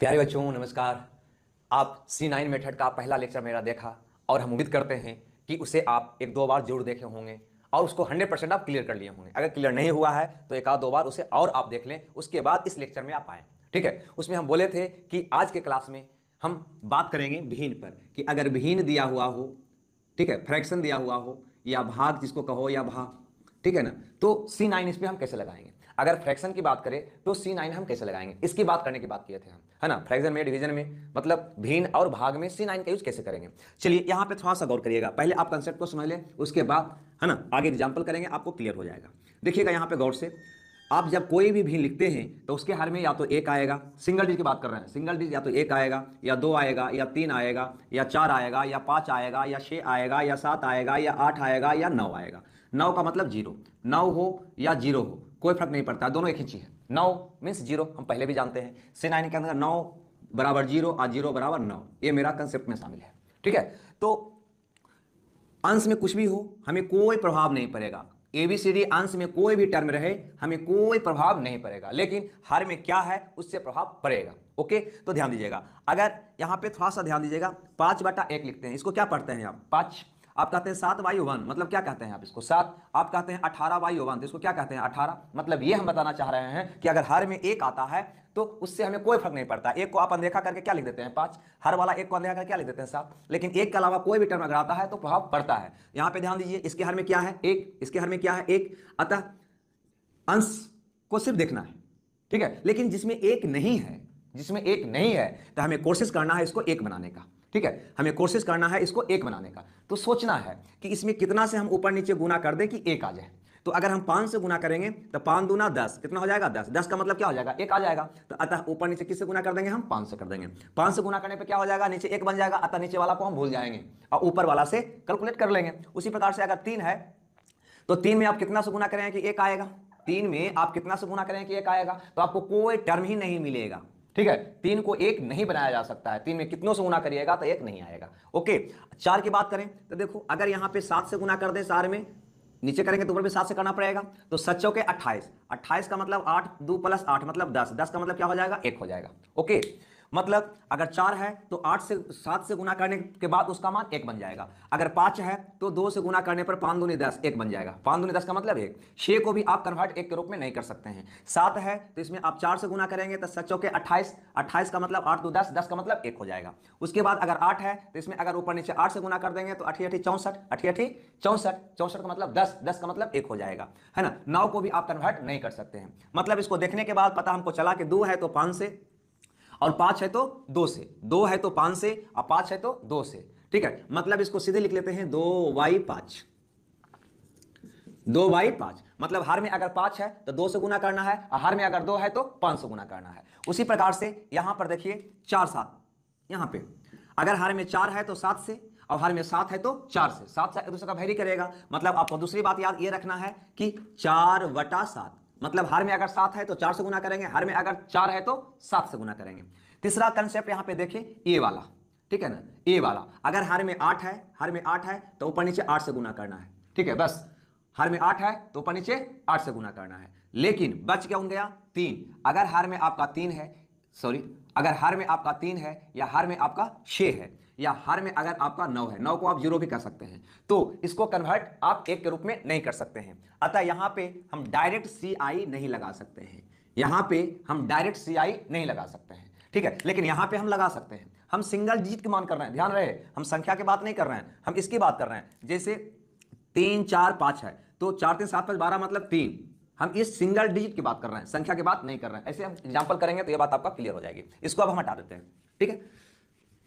प्यारे बच्चों नमस्कार आप सी नाइन मेथड का पहला लेक्चर मेरा देखा और हम उम्मीद करते हैं कि उसे आप एक दो बार जरूर देखे होंगे और उसको 100 परसेंट आप क्लियर कर लिए होंगे अगर क्लियर नहीं हुआ है तो एक आध दो बार उसे और आप देख लें उसके बाद इस लेक्चर में आप आए ठीक है उसमें हम बोले थे कि आज के क्लास में हम बात करेंगे भीन पर कि अगर भीन दिया हुआ हो ठीक है फ्रैक्शन दिया हुआ हो या भाग जिसको कहो या भाग ठीक है ना तो सी नाइन इस पर हम कैसे लगाएंगे अगर फ्रैक्शन की बात करें तो सी नाइन हम कैसे लगाएंगे इसकी बात करने की बात किए थे हम है ना फ्रैक्शन में डिवीजन में मतलब भीन और भाग में सी नाइन का यूज कैसे करेंगे चलिए यहाँ पे थोड़ा सा गौर करिएगा पहले आप कंसेप्ट को समझ लें उसके बाद है ना आगे एग्जाम्पल करेंगे आपको क्लियर हो जाएगा देखिएगा यहाँ पे गौर से आप जब कोई भी भीन लिखते हैं तो उसके हर में या तो एक आएगा सिंगल डिज की बात कर रहे हैं सिंगल डिज या तो एक आएगा या दो आएगा या तीन आएगा या चार आएगा या पाँच आएगा या छः आएगा या सात आएगा या आठ आएगा या नौ आएगा नौ का मतलब जीरो नौ हो या जीरो हो कोई फर्क नहीं पड़ता दोनों एक ही चीज़ है नौ मीन्स जीरो हम पहले भी जानते हैं से नाइन के अंदर नौ बराबर जीरो और जीरो बराबर नौ ये मेरा कंसेप्ट में शामिल है ठीक है तो अंश में कुछ भी हो हमें कोई प्रभाव नहीं पड़ेगा ए बी सी डी अंश में कोई भी टर्म रहे हमें कोई प्रभाव नहीं पड़ेगा लेकिन हर में क्या है उससे प्रभाव पड़ेगा ओके तो ध्यान दीजिएगा अगर यहाँ पे थोड़ा सा ध्यान दीजिएगा पाँच बटा एक लिखते हैं इसको क्या पढ़ते हैं आप पाँच आप कहते हैं सात वायु वन मतलब क्या कहते हैं आप इसको सात आप कहते हैं अठारह वायु वन तो इसको क्या कहते हैं अठारह मतलब ये हम बताना चाह रहे हैं कि अगर हर में एक आता है तो उससे हमें कोई फर्क नहीं पड़ता एक को आप अनदेखा करके क्या लिख देते हैं पांच हर वाला एक को अनदेखा करके क्या लिख देते हैं सात लेकिन एक के अलावा कोई भी टर्म अगर आता है तो प्रभाव पड़ता है यहां पर ध्यान दीजिए इसके हर में क्या है एक इसके हर में क्या है एक अतः अंश को सिर्फ देखना है ठीक है लेकिन जिसमें एक नहीं है जिसमें एक नहीं है तो हमें कोशिश करना है इसको एक बनाने का ठीक है हमें कोशिश करना है इसको एक बनाने का तो सोचना है कि इसमें कितना से हम ऊपर नीचे गुना कर दें कि एक आ जाए तो अगर हम पाँच से गुना करेंगे तो पाँच दूना दस कितना हो जाएगा दस दस का मतलब क्या हो जाएगा एक आ जाएगा तो अतः ऊपर नीचे किससे गुना कर देंगे हम पाँच से कर देंगे पाँच से गुना करने पे क्या हो जाएगा नीचे एक बन जाएगा अतः नीचे वाला को हम भूल जाएंगे और ऊपर वाला से कैलकुलेट कर लेंगे उसी प्रकार से अगर तीन है तो तीन में आप कितना से गुना करेंगे कि एक आएगा तीन में आप कितना से गुना करेंगे कि एक आएगा तो आपको कोई टर्म ही नहीं मिलेगा ठीक है तीन को एक नहीं बनाया जा सकता है तीन में कितनों से गुना करिएगा तो एक नहीं आएगा ओके चार की बात करें तो देखो अगर यहां पे सात से गुना कर दे चार में नीचे करेंगे तो ऊपर भी सात से करना पड़ेगा तो सचो के अट्ठाईस अट्ठाईस का मतलब आठ दो प्लस आठ मतलब दस दस का मतलब क्या हो जाएगा एक हो जाएगा ओके मतलब अगर चार है तो आठ से सात से गुना करने के बाद उसका मान एक बन जाएगा अगर पाँच है तो दो से गुना करने पर पाँच दूनी दस एक बन जाएगा पाँच दूनी दस का मतलब एक छः को भी आप कन्वर्ट एक के रूप में नहीं कर सकते हैं सात है तो इसमें आप चार से गुना करेंगे तो सच चौके अट्ठाईस अट्ठाईस का मतलब आठ दो दस दस का मतलब एक हो जाएगा उसके बाद अगर आठ है तो इसमें अगर ऊपर नीचे आठ से गुना कर देंगे तो अठी अठी चौंसठ अठी अठी चौंसठ चौंसठ का मतलब दस दस का मतलब एक हो जाएगा है ना नौ को भी आप कन्वर्ट नहीं कर सकते हैं मतलब इसको देखने के बाद पता हमको चला कि दो है तो पाँच से और पांच है तो दो से दो है तो पांच से और पांच है तो दो से ठीक है मतलब इसको सीधे लिख लेते हैं दो वाई पांच दो बाई पांच मतलब हर में अगर पांच है तो दो से गुना करना है और हर में अगर दो है तो पांच से गुना करना है उसी प्रकार से यहां पर देखिए चार सात यहां पे अगर हर में चार है तो सात से और हर में सात है तो चार से सात से एक दूसरे का भैरी करेगा मतलब आपको दूसरी बात याद ये रखना है कि चार वटा सात मतलब हर में अगर सात है तो चार से गुना करेंगे हर में अगर चार है तो सात से गुना करेंगे तीसरा कंसेप्ट यहाँ पे देखिए ए वाला ठीक है ना ए वाला अगर हर में आठ है हर में आठ है तो ऊपर नीचे आठ से गुना करना है ठीक है बस हर में आठ है तो ऊपर नीचे आठ से गुना करना है लेकिन बच क्या गया तीन अगर हर में आपका तीन है सॉरी अगर हर में आपका तीन है या हर में आपका छः है या हर में अगर आपका नौ है नौ को आप जीरो भी कर सकते हैं तो इसको कन्वर्ट आप एक के रूप में नहीं कर सकते हैं अतः यहाँ पे हम डायरेक्ट सी आई नहीं लगा सकते हैं यहाँ पे हम डायरेक्ट सी आई नहीं लगा सकते हैं ठीक है लेकिन यहाँ पे हम लगा सकते हैं हम सिंगल डिजिट की मान कर रहे हैं ध्यान रहे हम संख्या की बात नहीं कर रहे हैं हम इसकी बात कर रहे हैं जैसे तीन चार पाँच है तो चार तीन सात पाँच बारह मतलब तीन हम इस सिंगल डिजिट की बात कर रहे हैं संख्या की बात नहीं कर रहे हैं ऐसे हम एग्जाम्पल करेंगे तो ये बात आपका क्लियर हो जाएगी इसको अब हम हटा देते हैं ठीक है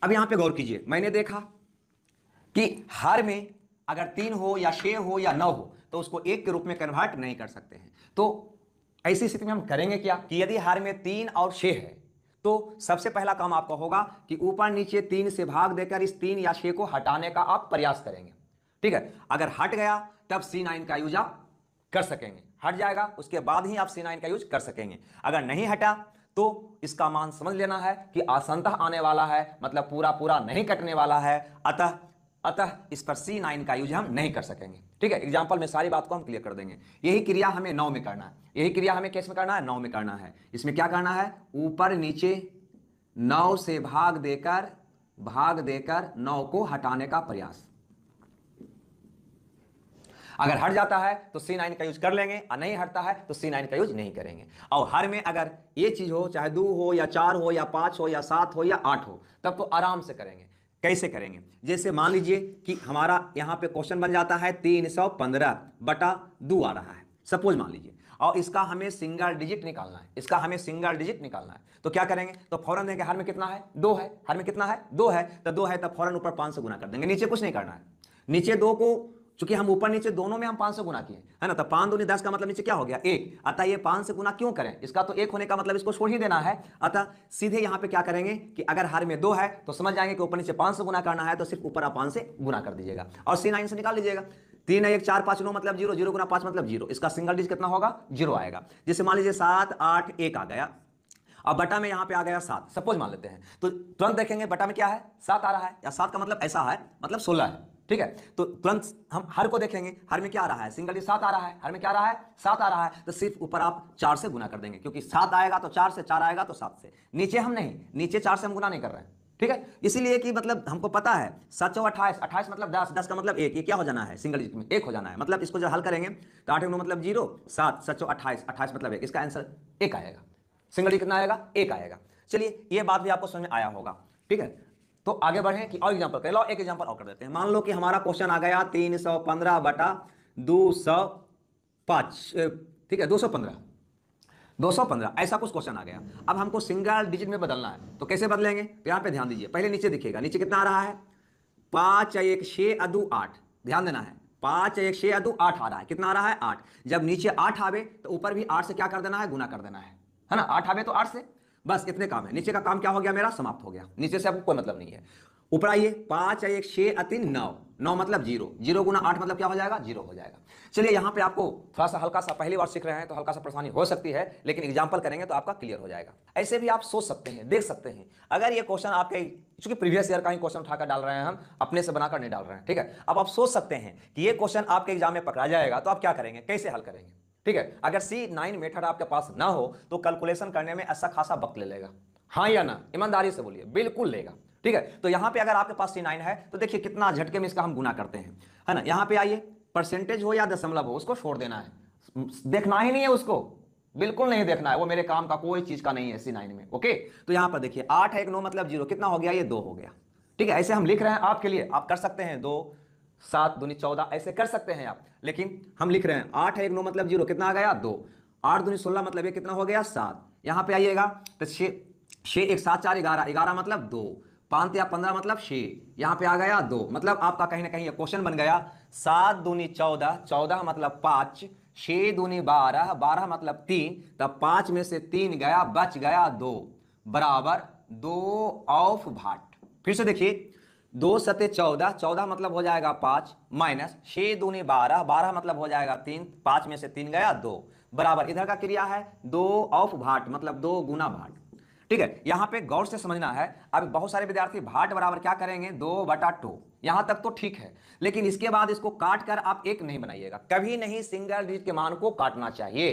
अब यहां पे गौर कीजिए मैंने देखा कि हर में अगर तीन हो या छह हो या नौ हो तो उसको एक के रूप में कन्वर्ट नहीं कर सकते हैं तो ऐसी स्थिति में हम करेंगे क्या कि यदि हर में तीन और छह है तो सबसे पहला काम आपका होगा कि ऊपर नीचे तीन से भाग देकर इस तीन या छह को हटाने का आप प्रयास करेंगे ठीक है अगर हट गया तब सी नाइन का यूज आप कर सकेंगे हट जाएगा उसके बाद ही आप सी नाइन का यूज कर सकेंगे अगर नहीं हटा तो इसका मान समझ लेना है कि आसंत आने वाला है मतलब पूरा पूरा नहीं कटने वाला है अतः अतः इस पर सी नाइन का यूज हम नहीं कर सकेंगे ठीक है एग्जाम्पल में सारी बात को हम क्लियर कर देंगे यही क्रिया हमें नौ में करना है यही क्रिया हमें कैस में करना है नौ में करना है इसमें क्या करना है ऊपर नीचे नौ से भाग देकर भाग देकर नौ को हटाने का प्रयास अगर हट जाता है तो सी नाइन का यूज कर लेंगे और नहीं हटता है तो सी नाइन का यूज नहीं करेंगे और हर में अगर ये चीज हो चाहे दो हो या चार हो या पाँच हो या सात हो या आठ हो तब तो आराम से करेंगे कैसे करेंगे जैसे मान लीजिए कि हमारा यहाँ पे क्वेश्चन बन जाता है तीन सौ पंद्रह बटा दो आ रहा है सपोज मान लीजिए और इसका हमें सिंगल डिजिट निकालना है इसका हमें सिंगल डिजिट निकालना है तो क्या करेंगे तो फौरन देंगे हर में कितना है दो है हर में कितना है दो है तो दो है तो फौरन ऊपर पाँच सौ गुना कर देंगे नीचे कुछ नहीं करना है नीचे दो को चूंकि हम ऊपर नीचे दोनों में हम पांच से गुना किए है ना तो पांच दो दस का मतलब नीचे क्या हो गया एक अतः ये पांच से गुना क्यों करें इसका तो एक होने का मतलब इसको छोड़ ही देना है अतः सीधे यहां पे क्या करेंगे कि अगर हर में दो है तो समझ जाएंगे कि ऊपर नीचे पांच से गुना करना है तो सिर्फ ऊपर आप पांच से गुना कर दीजिएगा और सी नाइन से निकाल लीजिएगा तीन एक चार पांच नौ मतलब जीरो जीरो गुना पांच मतलब जीरो इसका सिंगल डिजिट कितना होगा जीरो आएगा जैसे मान लीजिए सात आठ एक आ गया और बटा में यहाँ पे आ गया सात सपोज मान लेते हैं तो तुरंत देखेंगे बटा में क्या है सात आ रहा है या सात का मतलब ऐसा है मतलब सोलह है ठीक है तो तुरंत हम हर को देखेंगे हर में क्या आ रहा है सिंगल ही सात आ रहा है हर में क्या आ रहा है सात आ रहा है तो सिर्फ ऊपर आप चार से गुना कर देंगे क्योंकि सात आएगा तो चार से चार आएगा तो सात से नीचे हम नहीं नीचे चार से हम गुना नहीं कर रहे हैं ठीक है इसीलिए कि मतलब हमको पता है सात सौ अट्ठाईस अट्ठाईस मतलब दस दस का मतलब एक ये क्या हो जाना है सिंगल डिजिट में एक हो जाना है मतलब इसको जब हल करेंगे तो आठ मतलब जीरो सात सात सौ अट्ठाईस अट्ठाईस मतलब एक इसका आंसर एक आएगा सिंगल डिजिट कितना आएगा एक आएगा चलिए ये बात भी आपको समझ में आया होगा ठीक है तो आगे बढ़े कि और एग्जाम्पल करें लो एक एग्जाम्पल और कर देते हैं मान लो कि हमारा क्वेश्चन आ गया तीन सौ पंद्रह बटा दो सौ पांच ठीक है दो सौ पंद्रह दो सौ पंद्रह ऐसा कुछ क्वेश्चन आ गया अब हमको सिंगल डिजिट में बदलना है तो कैसे बदलेंगे तो पर पे ध्यान दीजिए पहले नीचे दिखेगा नीचे कितना आ रहा है पांच एक छे अदु आठ ध्यान देना है पांच एक छे अदु आठ आ रहा है कितना आ रहा है आठ जब नीचे आठ आवे तो ऊपर भी आठ से क्या कर देना है गुना कर देना है है ना आठ आवे तो आठ से बस इतने काम है नीचे का काम क्या हो गया मेरा समाप्त हो गया नीचे से आपको कोई मतलब नहीं है ऊपर आइए पांच एक छह अतिन नौ नौ मतलब जीरो जीरो गुना आठ मतलब क्या हो जाएगा जीरो हो जाएगा चलिए यहाँ पे आपको थोड़ा सा हल्का सा पहली बार सीख रहे हैं तो हल्का सा परेशानी हो सकती है लेकिन एग्जाम्पल करेंगे तो आपका क्लियर हो जाएगा ऐसे भी आप सोच सकते हैं देख सकते हैं अगर ये क्वेश्चन आपके चूंकि प्रीवियस ईयर का ही क्वेश्चन उठाकर डाल रहे हैं हम अपने से बनाकर नहीं डाल रहे हैं ठीक है अब आप सोच सकते हैं कि ये क्वेश्चन आपके एग्जाम में पकड़ा जाएगा तो आप क्या करेंगे कैसे हल करेंगे ठीक है अगर सी नाइन मेथड आपके पास ना हो तो कैलकुलेशन करने में ऐसा खासा वक्त ले लेगा हाँ या ना ईमानदारी से बोलिए बिल्कुल लेगा ठीक है तो यहाँ पे अगर आपके पास सी नाइन है तो देखिए कितना झटके में इसका हम गुना करते हैं है ना यहाँ पे आइए परसेंटेज हो या दशमलव हो उसको छोड़ देना है देखना ही नहीं है उसको बिल्कुल नहीं देखना है वो मेरे काम का कोई चीज का नहीं है सी नाइन में ओके तो यहाँ पर देखिए आठ है एक नौ मतलब जीरो कितना हो गया ये दो हो गया ठीक है ऐसे हम लिख रहे हैं आपके लिए आप कर सकते हैं दो सात दूनी चौदह ऐसे कर सकते हैं आप लेकिन हम लिख रहे हैं आठ एक नौ मतलब जीरो कितना आ गया दो आठ दूनी सोलह मतलब ये कितना हो गया सात यहाँ पे आइएगा तो छः छः एक सात चार ग्यारह ग्यारह मतलब दो पाँच या पंद्रह मतलब छः यहाँ पे आ गया दो मतलब आपका कहीं ना कहीं ये क्वेश्चन बन गया सात दूनी चौदह चौदह मतलब पाँच छः दूनी बारह बारह मतलब तीन तब तो पाँच में से तीन गया बच गया दो बराबर दो ऑफ भाट फिर से देखिए दो सते चौदह चौदह मतलब हो जाएगा पाँच माइनस छः दूनी बारह बारह मतलब हो जाएगा तीन पाँच में से तीन गया दो बराबर इधर का क्रिया है दो ऑफ भाट मतलब दो गुना भाट ठीक है यहाँ पे गौर से समझना है अब बहुत सारे विद्यार्थी भाट बराबर क्या करेंगे दो बटा टू यहां तक तो ठीक है लेकिन इसके बाद इसको काट कर आप एक नहीं बनाइएगा कभी नहीं सिंगल डिजिट के मान को काटना चाहिए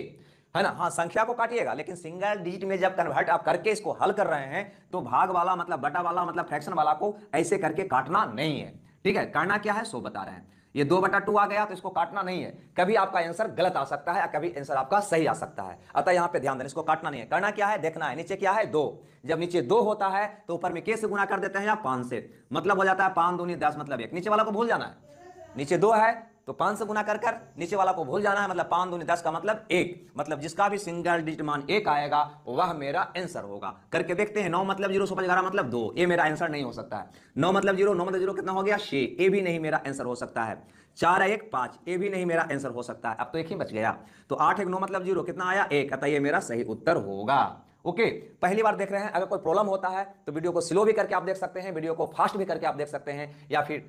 है ना हाँ संख्या को काटिएगा लेकिन सिंगल डिजिट में जब कन्वर्ट आप करके इसको हल कर रहे हैं तो भाग वाला मतलब बटा वाला मतलब फ्रैक्शन वाला को ऐसे करके काटना नहीं है ठीक है करना क्या है सो बता रहे हैं ये दो बटा टू आ गया तो इसको काटना नहीं है कभी आपका आंसर गलत आ सकता है कभी आंसर आपका सही आ सकता है अतः यहाँ पे ध्यान देना इसको काटना नहीं है करना क्या है देखना है नीचे क्या है दो जब नीचे दो होता है तो ऊपर में के से गुना कर देते हैं या पांच से मतलब हो जाता है पांच दूनी दस मतलब एक नीचे वाला को भूल जाना है नीचे दो है तो पांच से गुना कर कर नीचे वाला को भूल जाना है मतलब पांच दूनी दस का मतलब एक मतलब जिसका भी सिंगल डिजिट मान एक आएगा वह मेरा आंसर होगा करके देखते हैं नौ मतलब जीरो सौ ग्यारह मतलब दो ये मेरा आंसर नहीं हो सकता है नौ मतलब जीरो नौ मतलब जीरो कितना हो गया छे ये भी नहीं मेरा आंसर हो सकता है चार एक पांच ये भी नहीं मेरा आंसर हो सकता है अब तो एक ही बच गया तो आठ एक नौ मतलब जीरो कितना आया एक अतः ये मेरा सही उत्तर होगा ओके okay, पहली बार देख रहे हैं अगर कोई प्रॉब्लम होता है तो वीडियो को स्लो भी करके आप देख सकते हैं वीडियो को फास्ट भी करके आप देख सकते हैं या फिर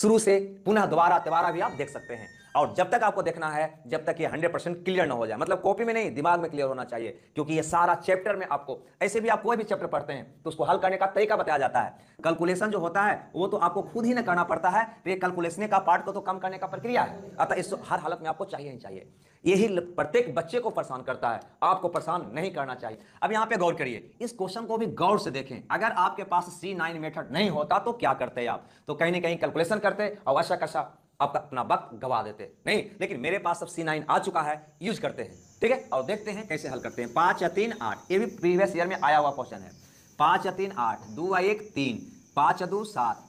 शुरू से पुनः दोबारा तिबारा भी आप देख सकते हैं और जब तक आपको देखना है जब तक ये हंड्रेड परसेंट क्लियर ना हो जाए मतलब कॉपी में नहीं दिमाग में क्लियर होना चाहिए क्योंकि ये सारा चैप्टर में आपको ऐसे भी आप कोई भी चैप्टर पढ़ते हैं तो उसको हल करने का तरीका बताया जाता है कैलकुलेशन जो होता है वो तो आपको खुद ही ना करना पड़ता है तो ये कैलकुलेशन का पार्ट को तो कम करने का प्रक्रिया है अतः इस हर हालत में आपको चाहिए ही चाहिए यही प्रत्येक बच्चे को परेशान करता है आपको परेशान नहीं करना चाहिए अब यहाँ पे गौर करिए इस क्वेश्चन को भी गौर से देखें अगर आपके पास सी नाइन मेथड नहीं होता तो क्या करते आप तो कहीं ना कहीं कैलकुलेशन करते और अशा कशा आपका अपना वक्त गवा देते नहीं लेकिन मेरे पास अब सी नाइन आ चुका है यूज करते हैं ठीक है और देखते हैं कैसे हल करते हैं पांच या तीन आठ ये भी प्रीवियस ईयर में आया हुआ क्वेश्चन है पांच या तीन आठ दो एक तीन पाँच दो सात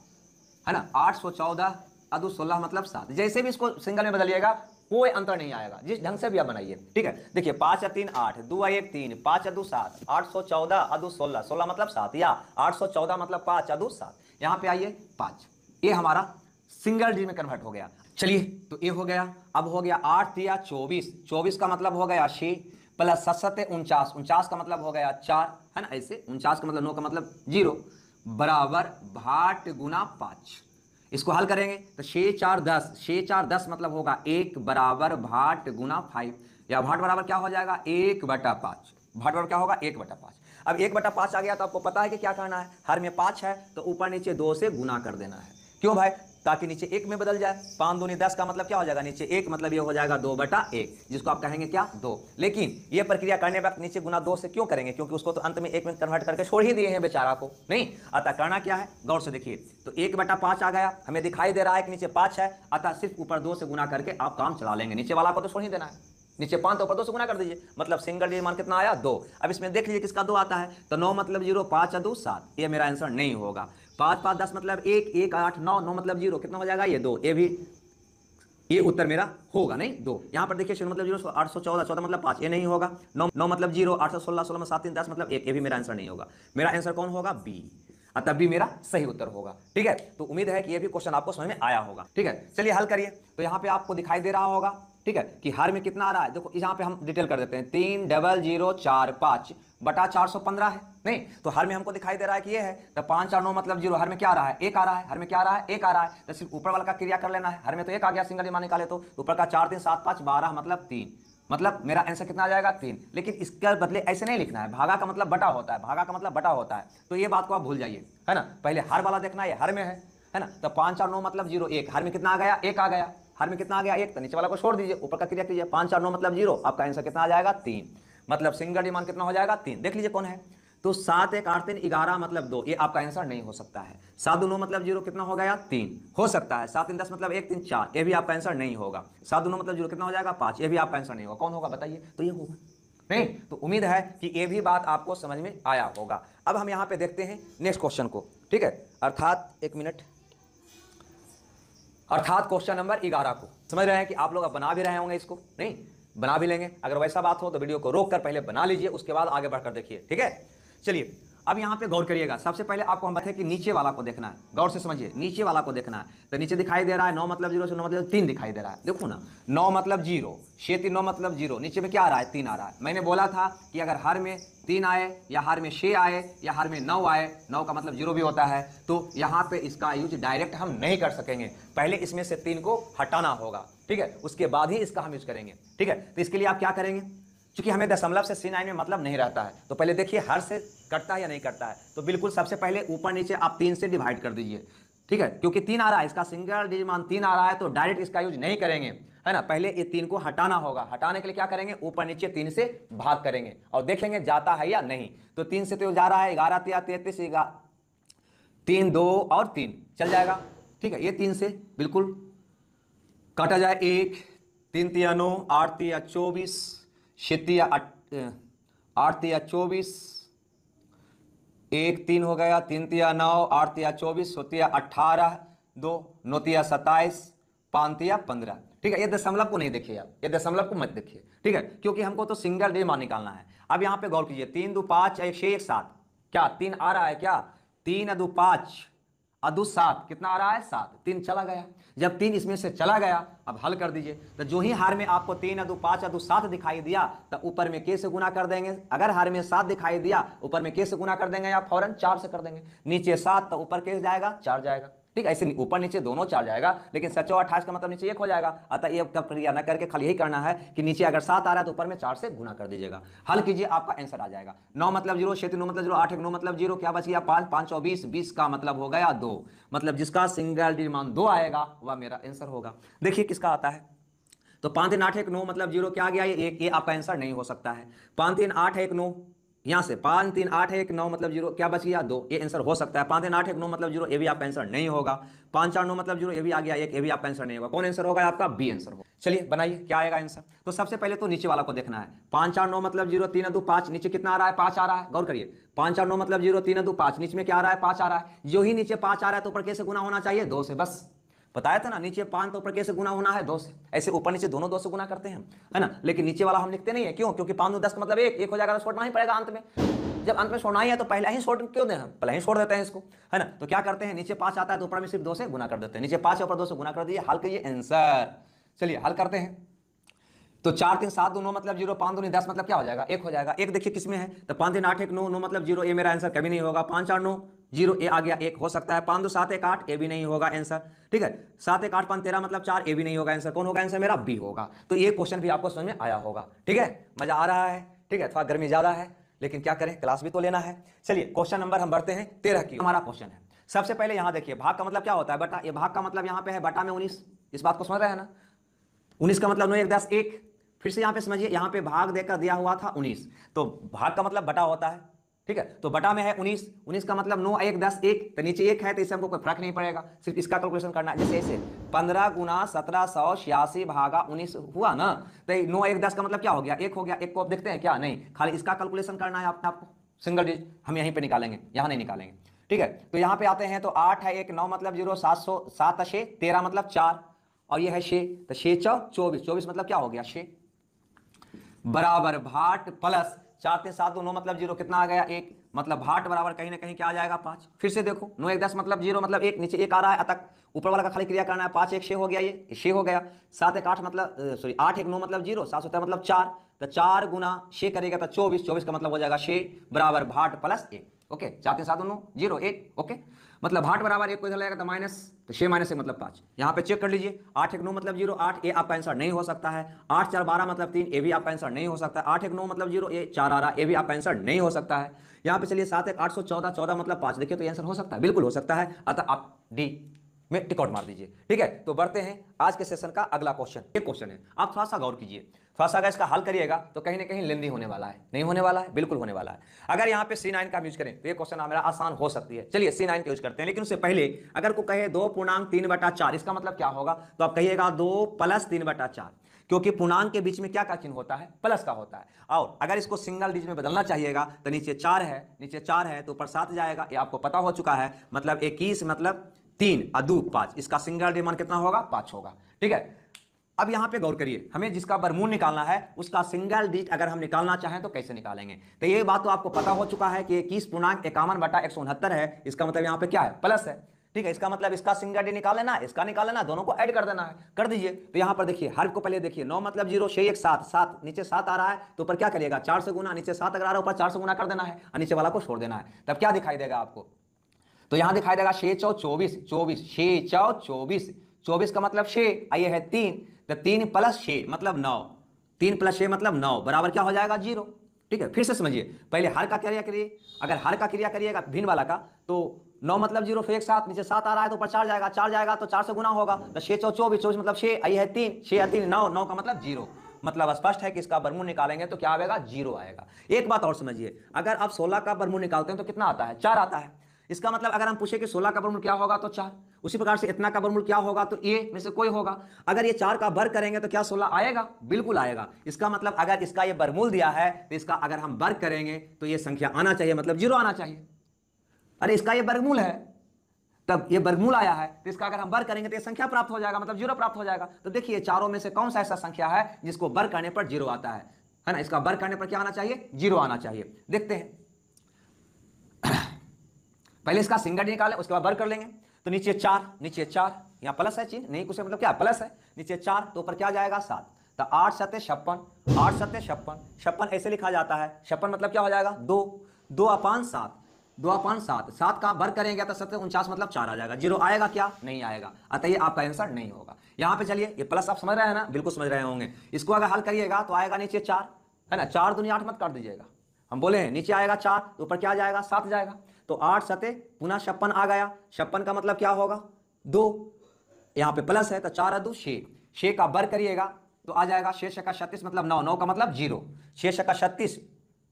है ना आठ सौ चौदह अदू सोलह मतलब सात जैसे भी इसको सिंगल में बदलिएगा कोई अंतर नहीं आएगा जिस ढंग से भी आप बनाइए ठीक है देखिए पांच या तीन आठ दो एक तीन पाँच अदू सात आठ सौ चौदह अदू सोलह सोलह मतलब सात या आठ सौ चौदह मतलब पाँच अदू सात यहां पे आइए पांच ये हमारा सिंगल डी में कन्वर्ट हो गया चलिए तो ए हो गया अब हो गया आठ दिया चौबीस चौबीस का मतलब हो गया छे प्लस सत सत उनचास उनचास का मतलब हो गया चार है ना ऐसे उनचास का मतलब नौ का मतलब जीरो बराबर भाट गुना पांच इसको हल करेंगे तो छे चार दस छे चार दस मतलब होगा एक बराबर भाट गुना फाइव या भाट बराबर क्या हो जाएगा एक बटा पांच भाट बराबर क्या होगा एक बटा पांच अब एक बटा पांच आ गया तो आपको पता है कि क्या करना है हर में पांच है तो ऊपर नीचे दो से गुना कर देना है क्यों भाई ताकि नीचे एक में बदल जाए पांच दूनी दस का मतलब क्या हो जाएगा नीचे एक मतलब ये हो जाएगा दो बटा एक जिसको आप कहेंगे क्या दो लेकिन ये प्रक्रिया करने वक्त नीचे गुना दो से क्यों करेंगे क्योंकि उसको तो अंत में एक में कन्वर्ट करके छोड़ ही दिए हैं बेचारा को नहीं अतः करना क्या है गौर से देखिए तो एक बटा पांच आ गया हमें दिखाई दे रहा है कि नीचे पांच है अतः सिर्फ ऊपर दो से गुना करके आप काम चला लेंगे नीचे वाला को तो छोड़ ही देना है नीचे पांच तो ऊपर दो से गुना कर दीजिए मतलब सिंगल डिजिट मान कितना आया दो अब इसमें देख लीजिए किसका दो आता है तो नौ मतलब जीरो पांच या दो सात ये मेरा आंसर नहीं होगा पाँच पाँच दस मतलब एक एक आठ नौ नौ मतलब जीरो कितना हो जाएगा ये दो ये भी ये उत्तर मेरा होगा नहीं दो यहाँ पर देखिए शून्य मतलब जीरो आठ सौ चौदह चौदह मतलब पाँच ये नहीं होगा नौ नौ मतलब जीरो आठ सौ सोलह सोलह में सात तीन दस मतलब एक ये भी मेरा आंसर नहीं होगा मेरा आंसर कौन होगा बी तब भी मेरा सही उत्तर होगा ठीक है तो उम्मीद है कि ये भी क्वेश्चन आपको समझ में आया होगा ठीक है चलिए हल करिए तो यहाँ पे आपको दिखाई दे रहा होगा ठीक है कि हर में कितना आ रहा है देखो यहाँ पे हम डिटेल कर देते हैं तीन डबल जीरो चार पाँच बटा चार सौ पंद्रह है नहीं तो हर में हमको दिखाई दे रहा है कि ये है तो पाँच चार नौ मतलब जीरो हर में क्या आ रहा है एक आ रहा है हर में क्या आ रहा है एक आ रहा है तो सिर्फ ऊपर वाला का क्रिया कर लेना है हर में तो एक आ गया सिंगल जमा निकाले तो।, तो ऊपर का चार तीन सात पाँच बारह मतलब तीन मतलब मेरा आंसर कितना आ जाएगा तीन लेकिन इसके बदले ऐसे नहीं लिखना है भागा का मतलब बटा होता है भागा का मतलब बटा होता है तो ये बात को आप भूल जाइए है ना पहले हर वाला देखना है हर में है है ना तो पाँच चार नौ मतलब जीरो एक हर में कितना आ गया एक आ गया हर में कितना आ गया एक तो नीचे वाला को छोड़ दीजिए ऊपर का क्रिया कीजिए पाँच चार नौ मतलब जीरो आपका आंसर कितना आ जाएगा तीन मतलब सिंगल डिमांड कितना हो जाएगा तीन देख लीजिए कौन है तो सात एक आठ तीन ग्यारह मतलब दो ये आपका आंसर नहीं हो सकता है सात दोनों मतलब जीरो कितना हो गया तीन हो सकता है सात तीन दस मतलब एक तीन चार ये भी आपका आंसर नहीं होगा सात दोनों मतलब जीरो कितना हो जाएगा पाँच ये भी आपका आंसर नहीं होगा कौन होगा बताइए तो ये होगा नहीं तो उम्मीद है कि ये भी बात आपको समझ में आया होगा अब हम यहाँ पे देखते हैं नेक्स्ट क्वेश्चन को ठीक है अर्थात एक मिनट अर्थात क्वेश्चन नंबर ग्यारह को समझ रहे हैं कि आप लोग अब बना भी रहे होंगे इसको नहीं बना भी लेंगे अगर वैसा बात हो तो वीडियो को रोक कर पहले बना लीजिए उसके बाद आगे बढ़कर देखिए ठीक है चलिए अब यहाँ पे गौर करिएगा सबसे पहले आपको हम बताए कि नीचे वाला को देखना है गौर से समझिए नीचे वाला को देखना है तो नीचे दिखाई दे रहा है नौ मतलब जीरो से नौ मतलब तीन दिखाई दे रहा है देखो ना नौ मतलब जीरो छे तीन नौ मतलब जीरो नीचे में क्या आ रहा है तीन आ रहा है मैंने बोला था कि अगर हर में तीन आए या हर में छे आए या हर में नौ आए नौ का मतलब जीरो भी होता है तो यहाँ पे इसका यूज डायरेक्ट हम नहीं कर सकेंगे पहले इसमें से तीन को हटाना होगा ठीक है उसके बाद ही इसका हम यूज करेंगे ठीक है तो इसके लिए आप क्या करेंगे क्योंकि हमें दशमलव से सी नाइन में मतलब नहीं रहता है तो पहले देखिए हर से कटता है या नहीं कटता है तो बिल्कुल सबसे पहले ऊपर नीचे आप तीन से डिवाइड कर दीजिए ठीक है क्योंकि तीन आ रहा है इसका सिंगल डिजिट मान तीन आ रहा है तो डायरेक्ट इसका यूज नहीं करेंगे है ना पहले ये तीन को हटाना होगा हटाने के लिए क्या करेंगे ऊपर नीचे तीन से भाग करेंगे और देखेंगे जाता है या नहीं तो तीन से तो जा रहा है ग्यारह तेरह तैतीस तीन दो और तीन चल जाएगा ठीक है ये तीन से बिल्कुल काटा जाए एक तीन तिया नौ आठ तिया चौबीस शित या आठ या चौबीस एक तीन हो गया तीन तिया नौ आठ चौबीस सोतिया अट्ठारह दो नौतिया सत्ताईस पांतिया पंद्रह ठीक है ये दशमलव को नहीं देखिए आप ये दशमलव को मत देखिए ठीक है क्योंकि हमको तो सिंगल डे मान निकालना है अब यहाँ पे गौर कीजिए तीन दो पाँच एक छः एक सात क्या तीन आ रहा है क्या तीन दो पाँच अदु सात कितना आ रहा है सात तीन चला गया जब तीन इसमें से चला गया अब हल कर दीजिए तो जो ही हार में आपको तीन अदु पाँच अदु सात दिखाई दिया तो ऊपर में के से गुना कर देंगे अगर हार में सात दिखाई दिया ऊपर में के से गुना कर देंगे या फौरन चार से कर देंगे नीचे सात तो ऊपर के जाएगा चार जाएगा ठीक ऐसे ऊपर नीचे दोनों चार जाएगा लेकिन सचो अठाईस का मतलब नीचे एक हो जाएगा अतः ये प्रक्रिया न करके खाली यही करना है कि नीचे अगर सात आ रहा है तो ऊपर में चार से गुना कर दीजिएगा हल कीजिए आपका आंसर आ जाएगा नौ मतलब जीरो क्षेत्र नौ मतलब जीरो आठ एक नौ मतलब जीरो क्या बच गया पांच पांच चौबीस बीस का मतलब हो गया दो मतलब जिसका सिंगल डिमांड दो आएगा वह मेरा आंसर होगा देखिए किसका आता है तो पांच तीन आठ एक नौ मतलब जीरो क्या आ गया ये एक ये आपका आंसर नहीं हो सकता है पांच तीन आठ एक नौ यहां से पाँच तीन आठ एक नौ मतलब जीरो क्या बच गया दो ये आंसर हो सकता है पाँच तीन आठ एक नौ मतलब जीरो ये भी आपका आंसर नहीं होगा पांच चार नौ मतलब जीरो ये भी आ गया एक ये भी आपका आंसर नहीं होगा कौन आंसर होगा आपका बी आंसर होगा चलिए बनाइए क्या आएगा आंसर तो सबसे पहले तो नीचे वाला को देखना है पांच चार नौ मतलब जीरो तीन दो पांच नीचे कितना आ रहा है पांच आ रहा है गौर करिए पांच चार नौ मतलब जीरो तीन दो पांच नीचे में क्या आ रहा है पांच आ रहा है जो ही नीचे पांच आ रहा है तो ऊपर कैसे गुना होना चाहिए दो से बस बताया था ना नीचे पांच तो ऊपर कैसे गुना होना है दो से ऐसे ऊपर नीचे दोनों दो से गुना करते हैं है ना लेकिन नीचे वाला हम लिखते नहीं है क्यों क्योंकि पांच दो दस का मतलब एक एक हो जाएगा तो छोड़ना ही पड़ेगा अंत में जब अंत में छोड़ना ही है तो पहले ही छोड़ क्यों दे पहले ही छोड़ देते हैं इसको है ना तो क्या करते हैं नीचे पांच आता है तो ऊपर में सिर्फ दो से गुना कर देते हैं नीचे पांच ऊपर दो से गुना कर दिए हल करिए आंसर चलिए हल करते हैं तो चार तीन सात दो नौ मतलब जीरो पांच दो नहीं दस मतलब क्या हो जाएगा एक हो जाएगा एक देखिए किसमें है तो पांच तीन आठ एक नौ नौ मतलब जीरो ये मेरा आंसर कभी नहीं होगा पांच चार नौ जीरो ए आ गया एक हो सकता है पांच दो सात एक आठ ए भी नहीं होगा आंसर ठीक है सात एक आठ पांच तेरह मतलब चार ए भी नहीं होगा आंसर कौन होगा आंसर मेरा बी होगा तो ये क्वेश्चन भी आपको समझ में आया होगा ठीक है मजा आ रहा है ठीक है थोड़ा गर्मी ज़्यादा है लेकिन क्या करें क्लास भी तो लेना है चलिए क्वेश्चन नंबर हम बढ़ते हैं तेरह की हमारा क्वेश्चन है सबसे पहले यहां देखिए भाग का मतलब क्या होता है बटा ये भाग का मतलब यहाँ पे है बटा में उन्नीस इस बात को समझ रहे हैं ना उन्नीस का मतलब नौ एक दस एक फिर से यहाँ पे समझिए यहाँ पे भाग देकर दिया हुआ था उन्नीस तो भाग का मतलब बटा होता है ठीक है तो बटा में है उन्नीस उन्नीस का मतलब नौ एक दस एक तो नीचे एक है तो इससे हमको कोई फर्क नहीं पड़ेगा सिर्फ इसका कैलकुलेशन करना है जैसे ऐसे पंद्रह गुना सत्रह सौ छियासी भागा उन्नीस हुआ ना तो नौ एक दस का मतलब क्या हो गया एक हो गया एक को आप देखते हैं क्या नहीं खाली इसका कैलकुलेशन करना है अपने आपको सिंगल डिजिट हम यहीं पर निकालेंगे यहाँ नहीं निकालेंगे ठीक है तो यहाँ पे आते हैं तो आठ है एक नौ मतलब जीरो सात सौ सात छः तेरह मतलब चार और ये है छः तो छः चौ चौबीस चौबीस मतलब क्या हो गया छः बराबर भाट प्लस चार तीन सात नौ मतलब जीरो कितना आ गया एक मतलब भाट बराबर कहीं ना कहीं क्या आ जाएगा पांच फिर से देखो नौ एक दस मतलब जीरो मतलब एक नीचे एक आ रहा है अतक ऊपर वाला का खाली क्रिया करना है पांच एक छे हो गया ये छे हो गया सात एक आठ मतलब सॉरी आठ एक नौ मतलब जीरो सात सौ मतलब चार तो चार गुना छे करेगा तो चौबीस चौबीस का मतलब हो जाएगा छे बराबर भाट प्लस एक ओके चार तीन सात नौ जीरो एक ओके मतलब आठ बराबर एक को इधर लगेगा तो माइनस तो छह माइनस एक मतलब पांच यहाँ पे चेक कर लीजिए आठ एक नौ मतलब जीरो आठ ए आपका आंसर नहीं हो सकता है आठ चार बारह मतलब तीन ए भी आपका आंसर नहीं हो सकता है आठ एक नौ मतलब जीरो ए चार आ रहा ए भी आपका आंसर नहीं हो सकता है यहाँ पे चलिए सात एक आठ सौ चौदह चौदह मतलब पांच देखिए तो आंसर हो सकता है बिल्कुल हो सकता है अतः आप डी में टिकआउट मार दीजिए ठीक है तो बढ़ते हैं आज के सेशन का अगला क्वेश्चन एक क्वेश्चन है आप थोड़ा सा गौर कीजिए थोड़ा सा अगर इसका हल करिएगा तो कहीं ना कहीं लेंदी होने वाला है नहीं होने वाला है बिल्कुल होने वाला है अगर यहाँ पे सी नाइन का यूज करें तो ये क्वेश्चन हमारा आसान हो सकती है चलिए सी नाइन का यूज करते हैं लेकिन उससे पहले अगर को कहे दो पूर्णांक तीन बटा चार इसका मतलब क्या होगा तो आप कहिएगा दो प्लस तीन बटा चार क्योंकि पूर्णांक के बीच में क्या का चिन्ह होता है प्लस का होता है और अगर इसको सिंगल डिजिट में बदलना चाहिएगा तो नीचे चार है नीचे चार है तो ऊपर सात जाएगा ये आपको पता हो चुका है मतलब इक्कीस मतलब तीन और दो इसका सिंगल डे कितना होगा पांच होगा ठीक है अब यहां पे गौर करिए हमें जिसका बरमून निकालना है उसका सिंगल डिजिट अगर हम निकालना चाहें तो कैसे निकालेंगे तो ये बात तो आपको पता हो चुका है कि इक्कीस पूर्णांक इक्यावन बटा एक है इसका मतलब यहाँ पे क्या है प्लस है ठीक है इसका मतलब इसका सिंगल डी निकाल लेना इसका निकाल लेना दोनों को ऐड कर देना है कर दीजिए तो यहाँ पर देखिए हर को पहले देखिए नौ मतलब जीरो छह एक सात सात नीचे सात आ रहा है तो ऊपर क्या करिएगा चार से गुना नीचे सात अगर आ रहा है ऊपर चार से गुना कर देना है और नीचे वाला को छोड़ देना है तब क्या दिखाई देगा आपको तो यहां दिखाई देगा छे चौ चौबीस चौबीस छे चौ चौबीस चौबीस का मतलब छे आइए है तीन तो तीन प्लस छे मतलब नौ तीन प्लस छे मतलब नौ बराबर क्या हो जाएगा जीरो ठीक है फिर से समझिए पहले हर का क्रिया करिए अगर हर का क्रिया करिएगा भिन्न वाला का तो नौ मतलब जीरो फिर एक साथ नीचे सात आ रहा है तो ऊपर चार जाएगा चार जाएगा तो चार से गुना होगा तो छे चौ चौबीस चौबीस मतलब छे आइए है तीन छे या तीन नौ नौ का मतलब जीरो मतलब स्पष्ट है कि इसका बरमू निकालेंगे तो क्या आएगा जीरो आएगा एक बात और समझिए अगर आप सोलह का बरमू निकालते हैं तो कितना आता है चार आता है इसका मतलब अगर हम पूछे कि सोलह का वर्गमूल क्या होगा तो चार उसी प्रकार से इतना का वर्गमूल क्या होगा तो ए में से कोई होगा अगर ये चार का वर्ग करेंगे तो क्या सोलह आएगा बिल्कुल आएगा इसका मतलब अगर इसका ये वर्गमूल दिया है तो इसका अगर हम वर्ग करेंगे तो ये संख्या आना चाहिए मतलब जीरो आना चाहिए अरे इसका यह वर्गमूल है तब ये वर्गमूल आया है तो इसका अगर हम वर्ग करेंगे तो ये संख्या प्राप्त हो जाएगा मतलब जीरो प्राप्त हो जाएगा तो देखिए चारों में से कौन सा ऐसा संख्या है जिसको वर्ग करने पर जीरो आता है है ना इसका वर्ग करने पर क्या आना चाहिए जीरो आना चाहिए देखते हैं पहले इसका सिंगल निकालें उसके बाद वर्ग कर लेंगे तो नीचे चार नीचे चार यहाँ प्लस है चीन नहीं कुछ मतलब क्या प्लस है नीचे चार तो ऊपर क्या जाएगा सात तो आठ सत्य छप्पन आठ सत्य छप्पन छप्पन ऐसे लिखा जाता है छप्पन मतलब क्या हो जाएगा दो दो अपान सात दो अपान सात सात का वर्ग करेंगे तो सत्य उनचास मतलब चार आ जाएगा जीरो आएगा क्या नहीं आएगा अतः ये आपका आंसर नहीं होगा यहाँ पे चलिए ये प्लस आप समझ रहे हैं ना बिल्कुल समझ रहे होंगे इसको अगर हल करिएगा तो आएगा नीचे चार है ना चार दुनिया आठ मत कर दीजिएगा हम बोले हैं नीचे आएगा चार तो ऊपर क्या जाएगा सात जाएगा तो आठ सते पुनः छप्पन आ गया छप्पन का मतलब क्या होगा दो यहाँ पे प्लस है तो चार दो छे छे का बर करिएगा तो आ जाएगा शेष का छत्तीस मतलब नौ नौ का मतलब जीरो शेष का छत्तीस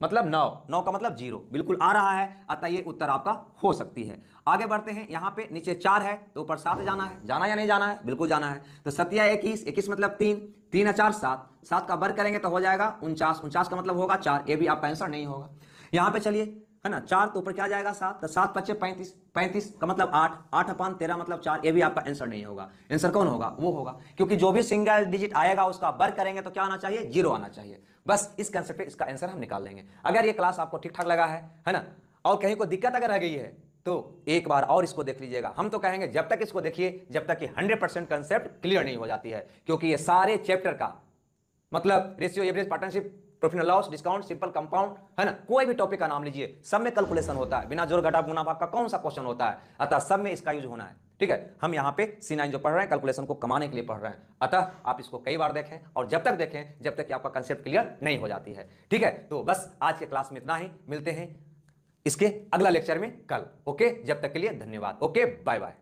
मतलब नौ नौ का मतलब जीरो बिल्कुल आ रहा है अतः ये उत्तर आपका हो सकती है आगे बढ़ते हैं यहाँ पे नीचे चार है तो ऊपर सात जाना है जाना या नहीं जाना है बिल्कुल जाना है तो सत्या इक्कीस इक्कीस मतलब तीन तीन हजार सात सात का वर्ग करेंगे तो हो जाएगा उनचास उनचास का मतलब होगा चार ये भी आपका आंसर नहीं होगा यहाँ पे चलिए है ना चार तो ऊपर क्या जाएगा सात तो सात पच्चे पैंतीस पैंतीस का मतलब आठ आठ अपान तेरह मतलब चार ये भी आपका आंसर नहीं होगा आंसर कौन होगा वो होगा क्योंकि जो भी सिंगल डिजिट आएगा उसका वर्क करेंगे तो क्या आना चाहिए जीरो आना चाहिए बस इस कंसेप्ट पे इसका आंसर हम निकाल लेंगे अगर ये क्लास आपको ठीक ठाक लगा है है ना और कहीं को दिक्कत अगर रह गई है तो एक बार और इसको देख लीजिएगा हम तो कहेंगे जब तक इसको देखिए जब तक ये हंड्रेड परसेंट कंसेप्ट क्लियर नहीं हो जाती है क्योंकि ये सारे चैप्टर का मतलब ratio average partnership profit loss discount simple compound है ना कोई भी टॉपिक का नाम लीजिए सब में कैलकुलेशन होता है बिना जोर घटा मुनाफा का कौन सा क्वेश्चन होता है अतः सब में इसका यूज होना है ठीक है हम यहाँ पे सी नाइन जो पढ़ रहे हैं कैलकुलेशन को कमाने के लिए पढ़ रहे हैं अतः आप इसको कई बार देखें और जब तक देखें जब तक कि आपका कंसेप्ट क्लियर नहीं हो जाती है ठीक है तो बस आज के क्लास में इतना ही मिलते हैं इसके अगला लेक्चर में कल ओके जब तक के लिए धन्यवाद ओके बाय बाय